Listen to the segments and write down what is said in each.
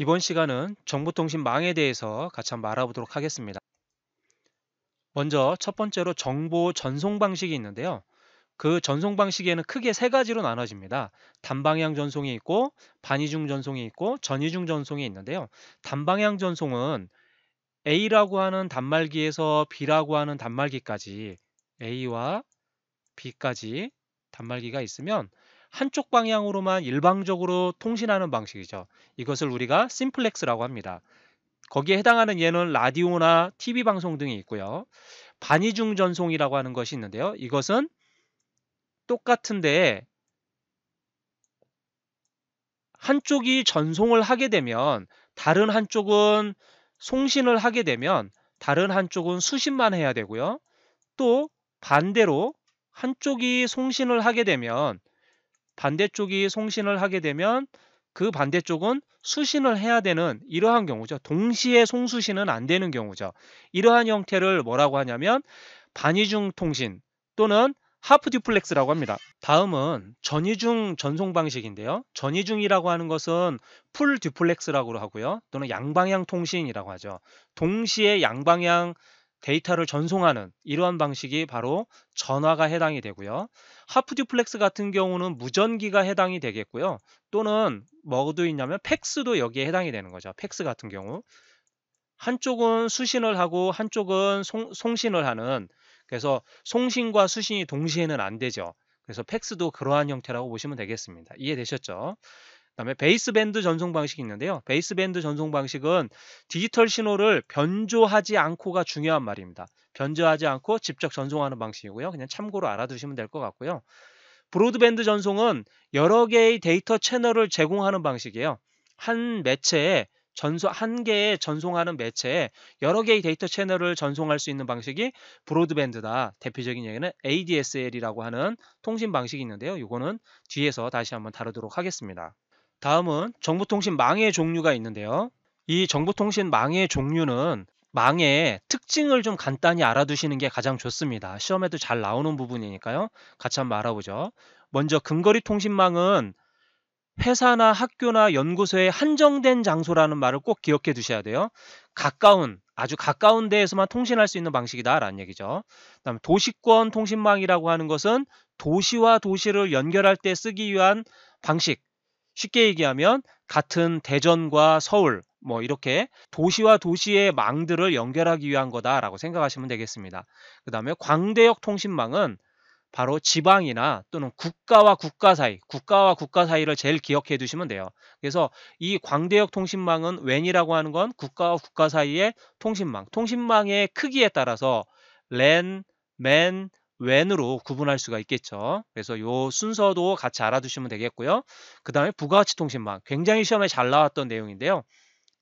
이번 시간은 정보통신망에 대해서 같이 한번 알아보도록 하겠습니다. 먼저 첫 번째로 정보 전송 방식이 있는데요. 그 전송 방식에는 크게 세 가지로 나눠집니다. 단방향 전송이 있고 반이중 전송이 있고 전이중 전송이 있는데요. 단방향 전송은 A라고 하는 단말기에서 B라고 하는 단말기까지 A와 B까지 단말기가 있으면 한쪽 방향으로만 일방적으로 통신하는 방식이죠. 이것을 우리가 심플렉스라고 합니다. 거기에 해당하는 예는 라디오나 TV 방송 등이 있고요. 반이중 전송이라고 하는 것이 있는데요. 이것은 똑같은데 한쪽이 전송을 하게 되면 다른 한쪽은 송신을 하게 되면 다른 한쪽은 수신만 해야 되고요. 또 반대로 한쪽이 송신을 하게 되면 반대쪽이 송신을 하게 되면 그 반대쪽은 수신을 해야 되는 이러한 경우죠. 동시에 송수신은 안 되는 경우죠. 이러한 형태를 뭐라고 하냐면 반이중 통신 또는 하프 듀플렉스라고 합니다. 다음은 전이중 전송 방식인데요. 전이중이라고 하는 것은 풀 듀플렉스라고 하고요. 또는 양방향 통신이라고 하죠. 동시에 양방향 데이터를 전송하는 이러한 방식이 바로 전화가 해당이 되고요. 하프 듀플렉스 같은 경우는 무전기가 해당이 되겠고요. 또는 뭐도 있냐면 팩스도 여기에 해당이 되는 거죠. 팩스 같은 경우. 한쪽은 수신을 하고 한쪽은 송, 송신을 하는 그래서 송신과 수신이 동시에는 안 되죠. 그래서 팩스도 그러한 형태라고 보시면 되겠습니다. 이해되셨죠? 다음에 베이스밴드 전송 방식이 있는데요. 베이스밴드 전송 방식은 디지털 신호를 변조하지 않고가 중요한 말입니다. 변조하지 않고 직접 전송하는 방식이고요. 그냥 참고로 알아두시면 될 것 같고요. 브로드밴드 전송은 여러 개의 데이터 채널을 제공하는 방식이에요. 한 매체에 전소 한 개의 전송하는 매체에 여러 개의 데이터 채널을 전송할 수 있는 방식이 브로드밴드다. 대표적인 얘기는 ADSL이라고 하는 통신 방식이 있는데요. 이거는 뒤에서 다시 한번 다루도록 하겠습니다. 다음은 정보통신 망의 종류가 있는데요. 이 정보통신 망의 종류는 망의 특징을 좀 간단히 알아두시는 게 가장 좋습니다. 시험에도 잘 나오는 부분이니까요. 같이 한번 알아보죠. 먼저 근거리 통신망은 회사나 학교나 연구소의 한정된 장소라는 말을 꼭 기억해 두셔야 돼요. 가까운 아주 가까운 데에서만 통신할 수 있는 방식이다라는 얘기죠. 그다음 도시권 통신망이라고 하는 것은 도시와 도시를 연결할 때 쓰기 위한 방식 쉽게 얘기하면 같은 대전과 서울 뭐 이렇게 도시와 도시의 망들을 연결하기 위한 거다라고 생각하시면 되겠습니다. 그 다음에 광대역 통신망은 바로 지방이나 또는 국가와 국가 사이, 국가와 국가 사이를 제일 기억해 두시면 돼요. 그래서 이 광대역 통신망은 웬이라고 하는 건 국가와 국가 사이의 통신망, 통신망의 크기에 따라서 랜, 맨, when으로 구분할 수가 있겠죠. 그래서 요 순서도 같이 알아두시면 되겠고요. 그 다음에 부가가치 통신망 굉장히 시험에 잘 나왔던 내용인데요.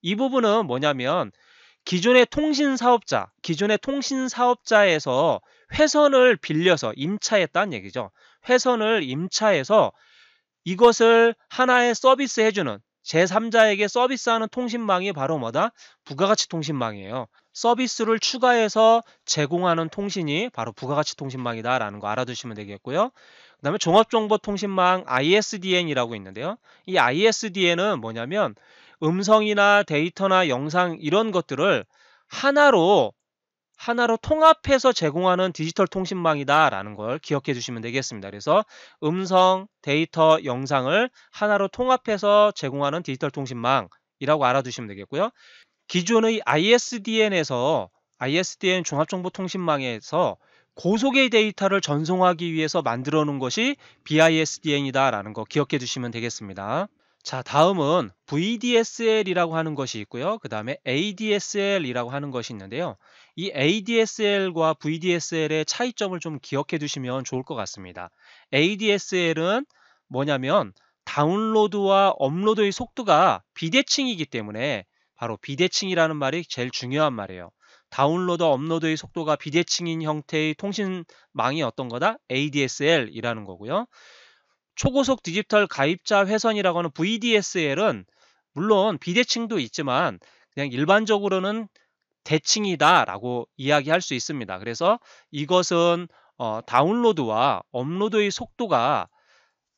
이 부분은 뭐냐면 기존의 통신 사업자, 기존의 통신 사업자에서 회선을 빌려서 임차했다는 얘기죠. 회선을 임차해서 이것을 하나의 서비스 해주는 제3자에게 서비스하는 통신망이 바로 뭐다? 부가가치 통신망이에요. 서비스를 추가해서 제공하는 통신이 바로 부가가치 통신망이다라는 거 알아두시면 되겠고요. 그 다음에 종합정보통신망 ISDN이라고 있는데요. 이 ISDN은 뭐냐면 음성이나 데이터나 영상 이런 것들을 하나로 하나로 통합해서 제공하는 디지털 통신망이다라는 걸 기억해 주시면 되겠습니다. 그래서 음성, 데이터, 영상을 하나로 통합해서 제공하는 디지털 통신망이라고 알아두시면 되겠고요. 기존의 ISDN에서 ISDN 종합정보통신망에서 고속의 데이터를 전송하기 위해서 만들어 놓은 것이 BISDN이다라는 거 기억해 주시면 되겠습니다. 자, 다음은 VDSL이라고 하는 것이 있고요. 그 다음에 ADSL이라고 하는 것이 있는데요. 이 ADSL과 VDSL의 차이점을 좀 기억해 두시면 좋을 것 같습니다. ADSL은 뭐냐면 다운로드와 업로드의 속도가 비대칭이기 때문에 바로 비대칭이라는 말이 제일 중요한 말이에요. 다운로드 와 업로드의 속도가 비대칭인 형태의 통신망이 어떤 거다? ADSL이라는 거고요. 초고속 디지털 가입자 회선이라고 하는 VDSL은 물론 비대칭도 있지만 그냥 일반적으로는 대칭이다라고 이야기할 수 있습니다. 그래서 이것은 어, 다운로드와 업로드의 속도가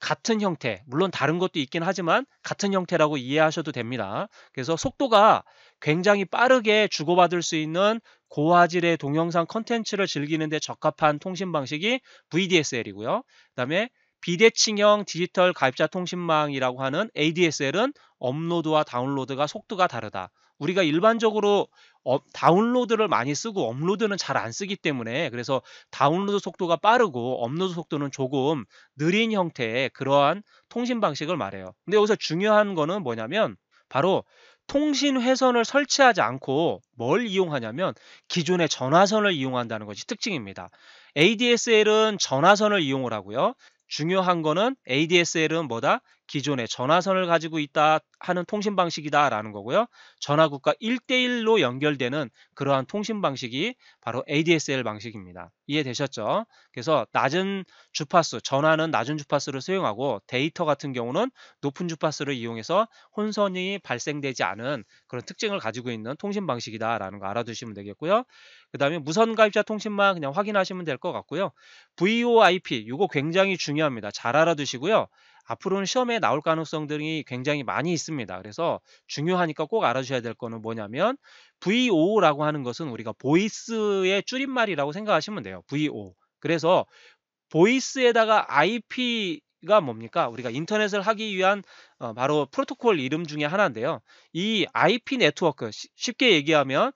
같은 형태, 물론 다른 것도 있긴 하지만 같은 형태라고 이해하셔도 됩니다. 그래서 속도가 굉장히 빠르게 주고받을 수 있는 고화질의 동영상 컨텐츠를 즐기는데 적합한 통신 방식이 VDSL이고요. 그 다음에 비대칭형 디지털 가입자 통신망이라고 하는 ADSL은 업로드와 다운로드가 속도가 다르다. 우리가 일반적으로 어, 다운로드를 많이 쓰고 업로드는 잘 안 쓰기 때문에 그래서 다운로드 속도가 빠르고 업로드 속도는 조금 느린 형태의 그러한 통신 방식을 말해요. 근데 여기서 중요한 거는 뭐냐면 바로 통신 회선을 설치하지 않고 뭘 이용하냐면 기존의 전화선을 이용한다는 것이 특징입니다. ADSL은 전화선을 이용을 하고요. 중요한 거는 ADSL은 뭐다? 기존의 전화선을 가지고 있다 하는 통신 방식이다라는 거고요. 전화국과 1대1로 연결되는 그러한 통신 방식이 바로 ADSL 방식입니다. 이해되셨죠? 그래서 낮은 주파수, 전화는 낮은 주파수를 수용하고 데이터 같은 경우는 높은 주파수를 이용해서 혼선이 발생되지 않은 그런 특징을 가지고 있는 통신 방식이다라는 거 알아두시면 되겠고요. 그 다음에 무선 가입자 통신만 그냥 확인하시면 될 것 같고요. VOIP, 이거 굉장히 중요합니다. 잘 알아두시고요. 앞으로는 시험에 나올 가능성 들이 굉장히 많이 있습니다. 그래서 중요하니까 꼭 알아주셔야 될 거는 뭐냐면 VO라고 하는 것은 우리가 보이스의 줄임말이라고 생각하시면 돼요. VO. 그래서 보이스에다가 IP 가 뭡니까? 우리가 인터넷을 하기 위한 어, 바로 프로토콜 이름 중에 하나인데요. 이 IP 네트워크 시, 쉽게 얘기하면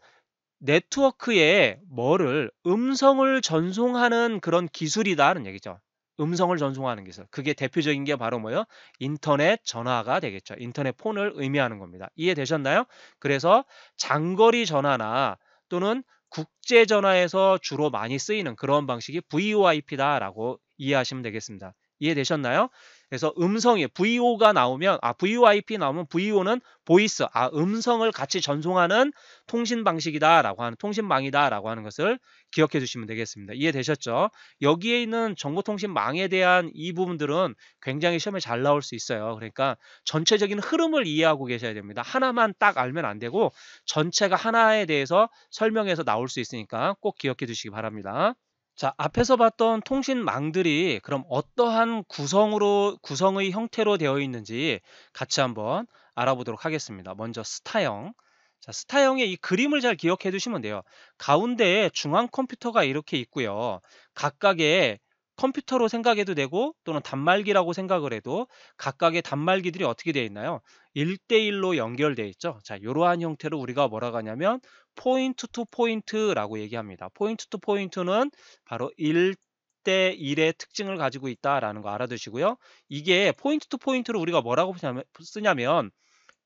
네트워크에 뭐를 음성을 전송하는 그런 기술이다 하는 얘기죠. 음성을 전송하는 기술. 그게 대표적인 게 바로 뭐예요? 인터넷 전화가 되겠죠. 인터넷 폰을 의미하는 겁니다. 이해되셨나요? 그래서 장거리 전화나 또는 국제 전화에서 주로 많이 쓰이는 그런 방식이 VoIP다라고 이해하시면 되겠습니다. 이해되셨나요? 그래서 음성이 VO가 나오면 아 VOIP 나오면 VO는 보이스 아 음성을 같이 전송하는 통신 방식이다라고 하는 통신망이다라고 하는 것을 기억해 주시면 되겠습니다. 이해되셨죠? 여기에 있는 정보통신망에 대한 이 부분들은 굉장히 시험에 잘 나올 수 있어요. 그러니까 전체적인 흐름을 이해하고 계셔야 됩니다. 하나만 딱 알면 안 되고 전체가 하나에 대해서 설명해서 나올 수 있으니까 꼭 기억해 두시기 바랍니다. 자, 앞에서 봤던 통신망들이 그럼 어떠한 구성으로 구성의 형태로 되어 있는지 같이 한번 알아보도록 하겠습니다. 먼저 스타형. 자, 스타형의 이 그림을 잘 기억해 두시면 돼요. 가운데에 중앙 컴퓨터가 이렇게 있고요. 각각의 컴퓨터로 생각해도 되고 또는 단말기라고 생각을 해도 각각의 단말기들이 어떻게 되어 있나요? 1대1로 연결되어 있죠. 자, 이러한 형태로 우리가 뭐라고 하냐면 포인트 투 포인트라고 얘기합니다. 포인트 투 포인트는 바로 1대1의 특징을 가지고 있다라는 거 알아두시고요. 이게 포인트 투 포인트를 우리가 뭐라고 쓰냐면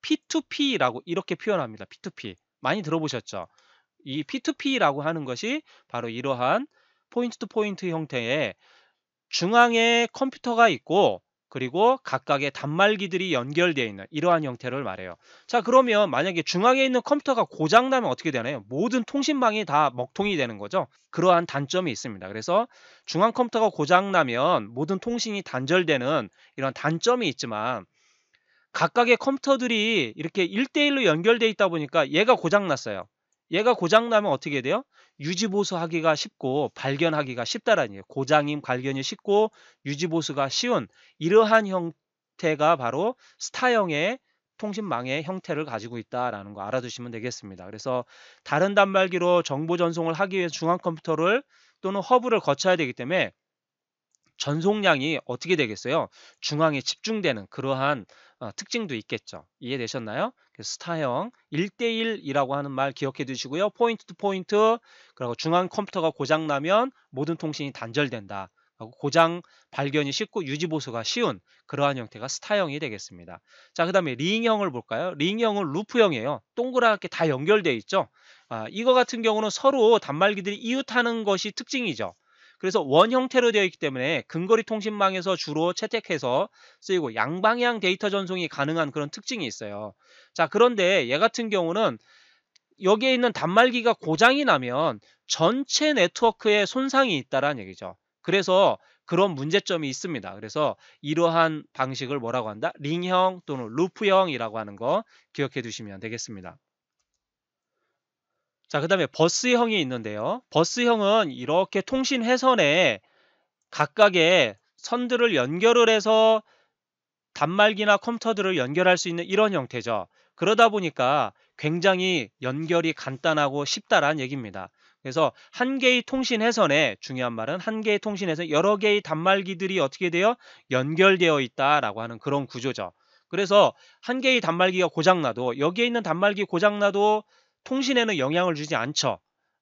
P2P라고 이렇게 표현합니다. P2P. 많이 들어보셨죠? 이 P2P라고 하는 것이 바로 이러한 포인트 투 포인트 형태의 중앙에 컴퓨터가 있고 그리고 각각의 단말기들이 연결되어 있는 이러한 형태를 말해요. 자 그러면 만약에 중앙에 있는 컴퓨터가 고장나면 어떻게 되나요? 모든 통신망이 다 먹통이 되는 거죠. 그러한 단점이 있습니다. 그래서 중앙 컴퓨터가 고장나면 모든 통신이 단절되는 이런 단점이 있지만 각각의 컴퓨터들이 이렇게 1대1로 연결되어 있다 보니까 얘가 고장났어요. 얘가 고장나면 어떻게 돼요? 유지보수하기가 쉽고 발견하기가 쉽다라는 거예요. 고장임 발견이 쉽고 유지보수가 쉬운 이러한 형태가 바로 스타형의 통신망의 형태를 가지고 있다라는 거 알아두시면 되겠습니다. 그래서 다른 단말기로 정보 전송을 하기 위해 중앙 컴퓨터를 또는 허브를 거쳐야 되기 때문에 전송량이 어떻게 되겠어요? 중앙에 집중되는 그러한 어, 특징도 있겠죠. 이해되셨나요? 그래서 스타형 1대1이라고 하는 말 기억해 두시고요. 포인트 투 포인트 그리고 중앙 컴퓨터가 고장나면 모든 통신이 단절된다. 고장 발견이 쉽고 유지보수가 쉬운 그러한 형태가 스타형이 되겠습니다. 자, 그 다음에 링형을 볼까요? 링형은 루프형이에요. 동그랗게 다 연결되어 있죠. 아, 이거 같은 경우는 서로 단말기들이 이웃하는 것이 특징이죠. 그래서 원 형태로 되어 있기 때문에 근거리 통신망에서 주로 채택해서 쓰이고 양방향 데이터 전송이 가능한 그런 특징이 있어요. 자, 그런데 얘 같은 경우는 여기에 있는 단말기가 고장이 나면 전체 네트워크에 손상이 있다라는 얘기죠. 그래서 그런 문제점이 있습니다. 그래서 이러한 방식을 뭐라고 한다? 링형 또는 루프형이라고 하는 거 기억해 두시면 되겠습니다. 자, 그 다음에 버스형이 있는데요. 버스형은 이렇게 통신 회선에 각각의 선들을 연결을 해서 단말기나 컴퓨터들을 연결할 수 있는 이런 형태죠. 그러다 보니까 굉장히 연결이 간단하고 쉽다란 얘기입니다. 그래서 한 개의 통신 회선에 중요한 말은 한 개의 통신 에서 여러 개의 단말기들이 어떻게 되어 연결되어 있다라고 하는 그런 구조죠. 그래서 한 개의 단말기가 고장나도 여기에 있는 단말기 고장나도 통신에는 영향을 주지 않죠.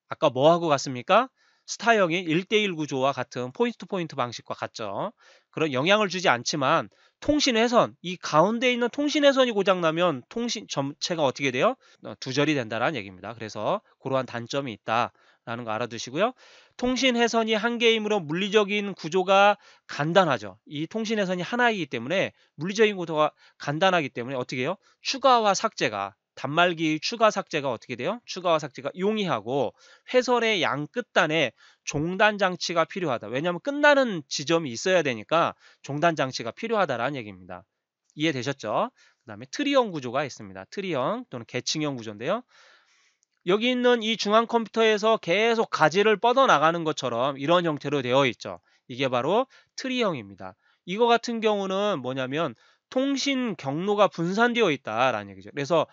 아까 뭐하고 같습니까? 스타형의 1대1 구조와 같은 포인트 포인트 방식과 같죠. 그런 영향을 주지 않지만 통신회선, 이 가운데 있는 통신회선이 고장나면 통신 전체가 어떻게 돼요? 어, 두절이 된다라는 얘기입니다. 그래서 그러한 단점이 있다라는 거 알아두시고요. 통신회선이 한 개이므로 물리적인 구조가 간단하죠. 이 통신회선이 하나이기 때문에 물리적인 구조가 간단하기 때문에 어떻게 해요? 추가와 삭제가 단말기 추가 삭제가 어떻게 돼요? 추가 삭제가 용이하고 회설의 양 끝단에 종단 장치가 필요하다. 왜냐하면 끝나는 지점이 있어야 되니까 종단 장치가 필요하다라는 얘기입니다. 이해되셨죠? 그 다음에 트리형 구조가 있습니다. 트리형 또는 계층형 구조인데요. 여기 있는 이 중앙 컴퓨터에서 계속 가지를 뻗어나가는 것처럼 이런 형태로 되어 있죠. 이게 바로 트리형입니다. 이거 같은 경우는 뭐냐면 통신 경로가 분산되어 있다라는 얘기죠. 그래서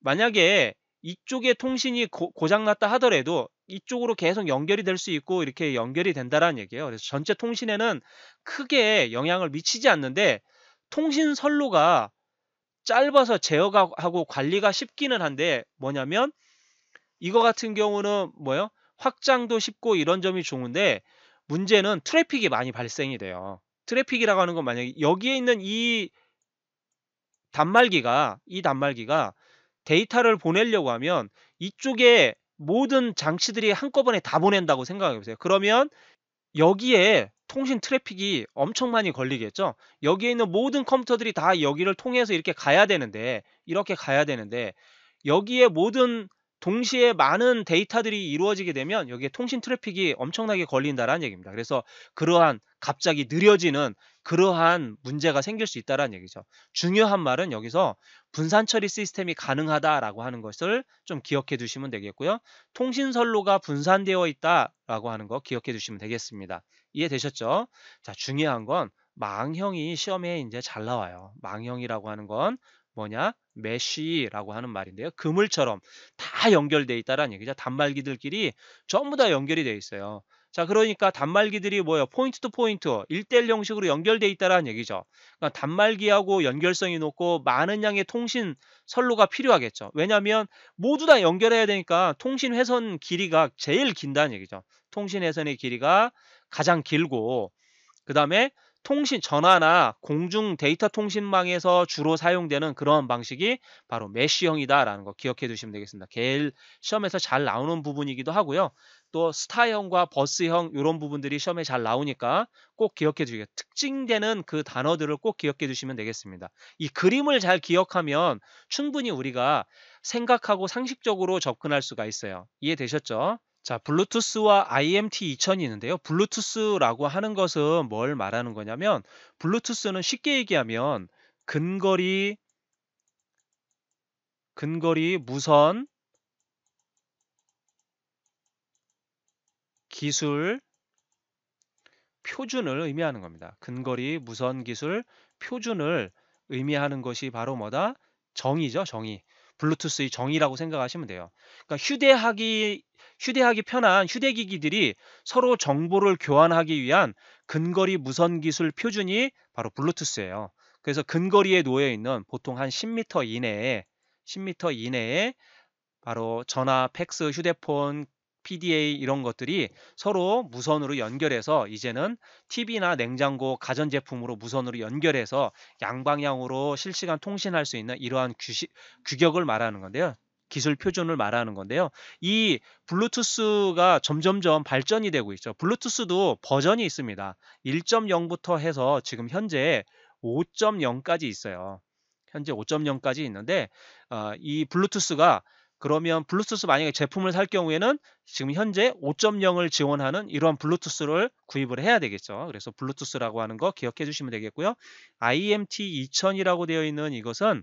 만약에 이쪽에 통신이 고, 장났다 하더라도 이쪽으로 계속 연결이 될 수 있고 이렇게 연결이 된다라는 얘기예요. 그래서 전체 통신에는 크게 영향을 미치지 않는데 통신 선로가 짧아서 제어하고 관리가 쉽기는 한데 뭐냐면 이거 같은 경우는 뭐요? 확장도 쉽고 이런 점이 좋은데 문제는 트래픽이 많이 발생이 돼요. 트래픽이라고 하는 건 만약에 여기에 있는 이 단말기가 이 단말기가 데이터를 보내려고 하면 이쪽에 모든 장치들이 한꺼번에 다 보낸다고 생각해 보세요. 그러면 여기에 통신 트래픽이 엄청 많이 걸리겠죠. 여기에 있는 모든 컴퓨터들이 다 여기를 통해서 이렇게 가야 되는데 이렇게 가야 되는데 여기에 모든 동시에 많은 데이터들이 이루어지게 되면 여기에 통신 트래픽이 엄청나게 걸린다라는 얘기입니다. 그래서 그러한 갑자기 느려지는 그러한 문제가 생길 수 있다라는 얘기죠. 중요한 말은 여기서 분산 처리 시스템이 가능하다라고 하는 것을 좀 기억해 두시면 되겠고요. 통신 선로가 분산되어 있다라고 하는 거 기억해 두시면 되겠습니다. 이해되셨죠? 자, 중요한 건 망형이 시험에 이제 잘 나와요. 망형이라고 하는 건 뭐냐? 메쉬라고 하는 말인데요. 그물처럼 다연결되어 있다라는 얘기죠. 단말기들끼리 전부 다 연결이 되어 있어요. 자, 그러니까 단말기들이 뭐예요? 포인트 투 포인트, 일대일 형식으로 연결되어 있다라는 얘기죠. 그러니까 단말기하고 연결성이 높고 많은 양의 통신 선로가 필요하겠죠. 왜냐하면 모두 다 연결해야 되니까 통신 회선 길이가 제일 긴다는 얘기죠. 통신 회선의 길이가 가장 길고 그 다음에 통신 전화나 공중 데이터 통신망에서 주로 사용되는 그런 방식이 바로 메쉬형이다라는 거 기억해 두시면 되겠습니다. 제일 시험에서 잘 나오는 부분이기도 하고요. 또 스타형과 버스형 이런 부분들이 시험에 잘 나오니까 꼭 기억해 주시요 특징되는 그 단어들을 꼭 기억해 주시면 되겠습니다. 이 그림을 잘 기억하면 충분히 우리가 생각하고 상식적으로 접근할 수가 있어요. 이해되셨죠? 자, 블루투스와 IMT2000이 있는데요. 블루투스라고 하는 것은 뭘 말하는 거냐면 블루투스는 쉽게 얘기하면 근거리 근거리 무선 기술 표준을 의미하는 겁니다. 근거리 무선 기술 표준을 의미하는 것이 바로 뭐다? 정의죠, 정의. 블루투스의 정의라고 생각하시면 돼요. 그러니까 휴대하기 휴대하기 편한 휴대기기들이 서로 정보를 교환하기 위한 근거리 무선 기술 표준이 바로 블루투스예요. 그래서 근거리에 놓여 있는 보통 한 10m 이내에 10m 이내에 바로 전화, 팩스, 휴대폰, PDA 이런 것들이 서로 무선으로 연결해서 이제는 TV나 냉장고, 가전제품으로 무선으로 연결해서 양방향으로 실시간 통신할 수 있는 이러한 규시, 규격을 말하는 건데요. 기술 표준을 말하는 건데요. 이 블루투스가 점점점 발전이 되고 있죠. 블루투스도 버전이 있습니다. 1.0부터 해서 지금 현재 5.0까지 있어요. 현재 5.0까지 있는데 어, 이 블루투스가 그러면 블루투스 만약에 제품을 살 경우에는 지금 현재 5.0을 지원하는 이러한 블루투스를 구입을 해야 되겠죠. 그래서 블루투스라고 하는 거 기억해 주시면 되겠고요. IMT 2000이라고 되어 있는 이것은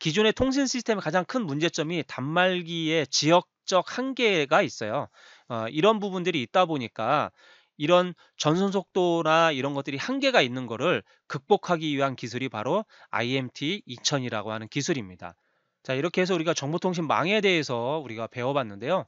기존의 통신 시스템의 가장 큰 문제점이 단말기의 지역적 한계가 있어요. 어, 이런 부분들이 있다 보니까 이런 전선 속도나 이런 것들이 한계가 있는 것을 극복하기 위한 기술이 바로 IMT 2000이라고 하는 기술입니다. 자, 이렇게 해서 우리가 정보통신망에 대해서 우리가 배워봤는데요.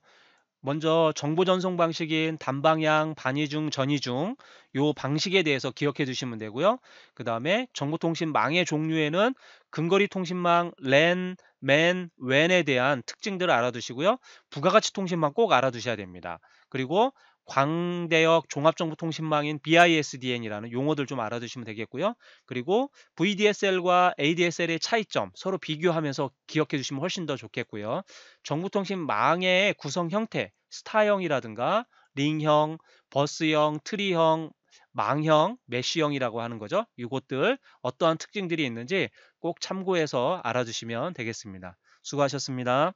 먼저 정보 전송 방식인 단방향, 반이중, 전이중 요 방식에 대해서 기억해 두시면 되고요. 그 다음에 정보통신망의 종류에는 근거리 통신망, 랜, 맨, 웬에 대한 특징들을 알아두시고요. 부가가치 통신망 꼭 알아두셔야 됩니다. 그리고 광대역 종합정보통신망인 BISDN이라는 용어들 좀 알아두시면 되겠고요. 그리고 VDSL과 ADSL의 차이점 서로 비교하면서 기억해 주시면 훨씬 더 좋겠고요. 정보통신망의 구성 형태, 스타형이라든가 링형, 버스형, 트리형, 망형, 메쉬형이라고 하는 거죠. 이것들 어떠한 특징들이 있는지 꼭 참고해서 알아두시면 되겠습니다. 수고하셨습니다.